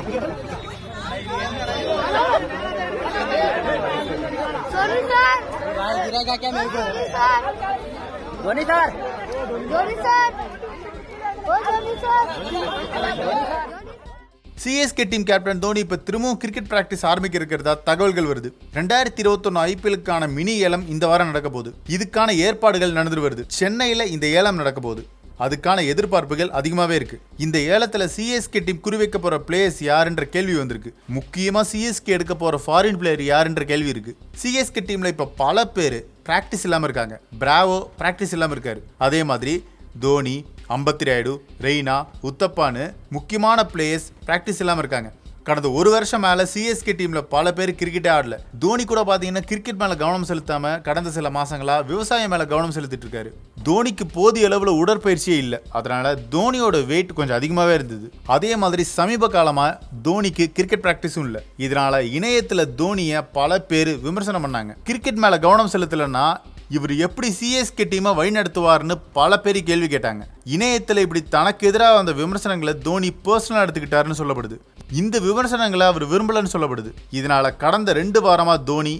राज Dhoni sir Dhoni sir Dhoni sir CSK team captain Dhoni இப்போ திரும்பவும் cricket practice ஆரம்பிக்க இருக்கிறதா தகவல்கள் வருது ரெண்டாயிரத்தி இருபத்தொன்னு ஐபிஎலுக்கான மினி ஏலம் இந்த வாரம் நடக்க போகுது இதுக்கான ஏற்பாடுகள் நடந்து வருது சென்னையில் இந்த ஏலம் நடக்க போகுது அதுக்கான எதிர்பார்ப்புகள் அதிகமாகவே இருக்குது இந்த ஏலத்தில் சிஎஸ்கே டீம் குறிவைக்க போகிற பிளேயர்ஸ் யாருன்ற கேள்வி வந்திருக்கு முக்கியமாக சிஎஸ்கே எடுக்க போகிற ஃபாரின் பிளேயர் யாருன்ற கேள்வி இருக்குது சிஎஸ்கே டீமில் இப்போ பல பேர் ப்ராக்டிஸ் இல்லாமல் இருக்காங்க பிராவோ ப்ராக்டிஸ் இல்லாமல் இருக்கார் அதே மாதிரி தோனி அம்பத்தி ராயுடு ரெய்னா உத்தப்பான்னு முக்கியமான பிளேயர்ஸ் ப்ராக்டிஸ் இல்லாமல் இருக்காங்க கடந்த ஒரு வருஷம் மேலே சிஎஸ்கே டீமில் பல பேர் கிரிக்கெட்டே ஆடல தோனி கூட பார்த்தீங்கன்னா கிரிக்கெட் மேலே கவனம் செலுத்தாமல் கடந்த சில மாசங்களா விவசாயம் மேலே கவனம் செலுத்திட்டு இருக்காரு தோனிக்கு போதிய அளவில் உடற்பயிற்சியே இல்லை அதனால தோனியோட வெயிட் கொஞ்சம் அதிகமாகவே இருந்தது அதே மாதிரி சமீப காலமாக தோனிக்கு கிரிக்கெட் ப்ராக்டிஸும் இல்லை இதனால இணையத்தில் தோனியை பல பேர் விமர்சனம் பண்ணாங்க கிரிக்கெட் மேலே கவனம் செலுத்தலைன்னா இவர் எப்படி சிஎஸ்கே டீமை வழிநடத்துவார்னு பல பேர் கேள்வி கேட்டாங்க இணையத்தில் இப்படி தனக்கு எதிராக வந்த விமர்சனங்களை தோனி பர்சனலாக எடுத்துக்கிட்டாருன்னு சொல்லப்படுது இந்த விமர்சனங்களை அவர் விரும்பலன்னு சொல்லப்படுது இதனால் கடந்த ரெண்டு வாரமாக தோனி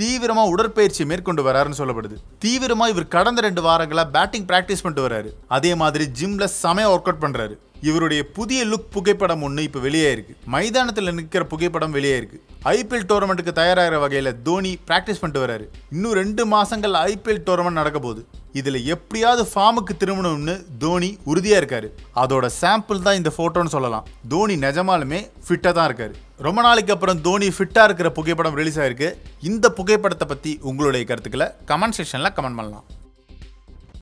தீவிரமா உடற்பயிற்சி மேற்கொண்டு வராருன்னு சொல்லப்படுது தீவிரமா இவர் கடந்த ரெண்டு வாரங்களா பேட்டிங் பிராக்டிஸ் பண்ணிட்டு வராரு அதே மாதிரி ஜிம்ல செமையா ஒர்க் அவுட் பண்றாரு இவருடைய புதிய லுக் புகைப்படம் ஒன்று இப்போ வெளியே இருக்கு மைதானத்தில் நிற்கிற புகைப்படம் வெளியே இருக்கு ஐபிஎல் டோர்னமெண்ட்டுக்கு தயாராகிற வகையில் தோனி ப்ராக்டிஸ் பண்ணிட்டு வராரு இன்னும் ரெண்டு மாசங்கள் ஐபிஎல் டோர்னமெண்ட் நடக்க போகுது இதில் எப்படியாவது ஃபார்முக்கு திரும்பணும்னு தோனி உறுதியாக இருக்காரு அதோட சாம்பிள் தான் இந்த ஃபோட்டோன்னு சொல்லலாம் தோனி நிஜமாலுமே ஃபிட்டாக தான் இருக்காரு ரொம்ப நாளைக்கு அப்புறம் தோனி ஃபிட்டாக இருக்கிற புகைப்படம் ரிலீஸ் ஆயிருக்கு இந்த புகைப்படத்தை பற்றி உங்களுடைய கருத்துக்களை கமெண்ட் செக்ஷனில் கமெண்ட் பண்ணலாம்